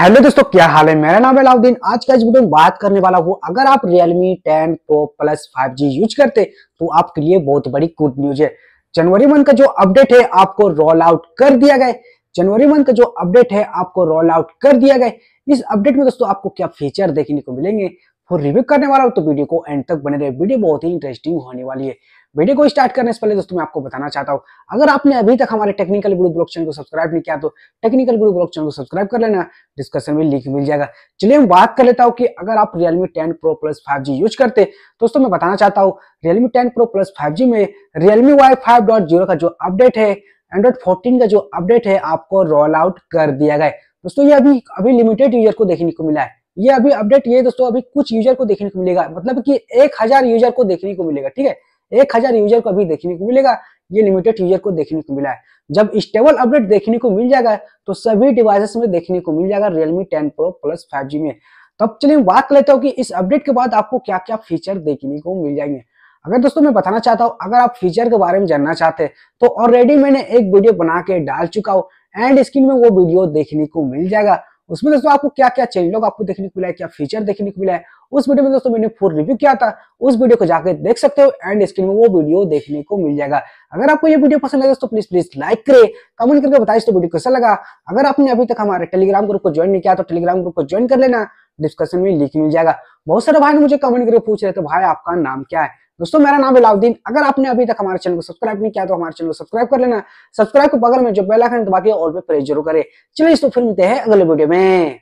hello दोस्तों क्या हाल है मेरा नाम है अलाउद्दीन आज का इस वीडियो में बात करने वाला हूँ अगर आप Realme 10 Pro Plus 5G use करते तो आपके लिए बहुत बड़ी गुड न्यूज है जनवरी मंथ का जो अपडेट है आपको रोल आउट कर दिया गया जनवरी मंथ का जो अपडेट है आपको रोल आउट कर दिया गया इस अपडेट में दोस्तों आपको क्या फीचर देखने को मिलेंगे फॉर रिव्यू करने वाला हूँ तो वीडियो को एंड तक बने रहे वीडियो बहुत ही इंटरेस्टिंग होने वाली है वीडियो को स्टार्ट करने से पहले दोस्तों मैं आपको बताना चाहता हूँ अगर आपने अभी तक हमारे टेक्निकल गुरु ब्लॉक चैनल को सब्सक्राइब नहीं किया तो टेक्निकल गुरु ब्लॉक चैनल को सब्सक्राइब कर लेना डिस्कशन में लिंक मिल जाएगा चलिए मैं बात कर लेता हूँ कि अगर आप Realme ten pro plus five G use करते दोस्तों मैं बताना चाहता हूँ Realme ten pro plus five G में Realme Y five dot zero का जो अपडेट है एंड्रॉइड फोर्टीन का जो अपडेट है आपको रोल आउट कर दिया गया है दोस्तों ये अभी अभी लिमिटेड यूजर को देखने को मिला है ये अभी अपडेट ये दोस्तों अभी कुछ यूजर को देखने को मिलेगा मतलब कि एक हजार यूजर को देखने को मिलेगा ठीक है एक हजार यूजर को अभी देखने को मिलेगा ये लिमिटेड यूजर को देखने को मिला है जब स्टेबल अपडेट देखने को मिल जाएगा तो सभी डिवाइसेस में देखने को मिल जाएगा Realme ten pro plus five में तो अब चलिए बात कर लेता हूँ कि इस अपडेट के बाद आपको क्या क्या फीचर देखने को मिल जाएंगे अगर दोस्तों मैं बताना चाहता हूँ अगर आप फीचर के बारे में जानना चाहते हैं तो ऑलरेडी मैंने एक वीडियो बना के डाल चुका हूँ एंड स्क्रीन में वो वीडियो देखने को मिल जाएगा उसमें दोस्तों आपको क्या क्या चेंज लोग आपको देखने को मिला है क्या फीचर देखने को मिला है उस वीडियो में दोस्तों मैंने फुल रिव्यू किया था उस वीडियो को जाकर देख सकते हो एंड स्क्रीन में वो वीडियो देखने को मिल जाएगा अगर आपको ये वीडियो पसंद आए दोस्तों प्लीज प्लीज लाइक करे कमेंट करके बताइए तो वीडियो कैसा लगा अगर आपने अभी तक हमारे टेलीग्राम ग्रुप को ज्वाइन नहीं किया तो टेलीग्राम ग्रुप को ज्वाइन कर लेना डिस्कशन में लिंक मिल जाएगा बहुत सारे भाई ने मुझे कमेंट करके पूछ रहे थे तो भाई आपका नाम क्या है दोस्तों मेरा नाम अलाउद्दीन अगर आपने अभी तक हमारे चैनल को सब्सक्राइब नहीं किया तो हमारे चैनल को सब्सक्राइब कर लेना सब्सक्राइब के बगल में जो बेल आइकन दबा के ऑल पे प्रेस जरूर करें चलिए दोस्तों फिर मिलते हैं अगले वीडियो में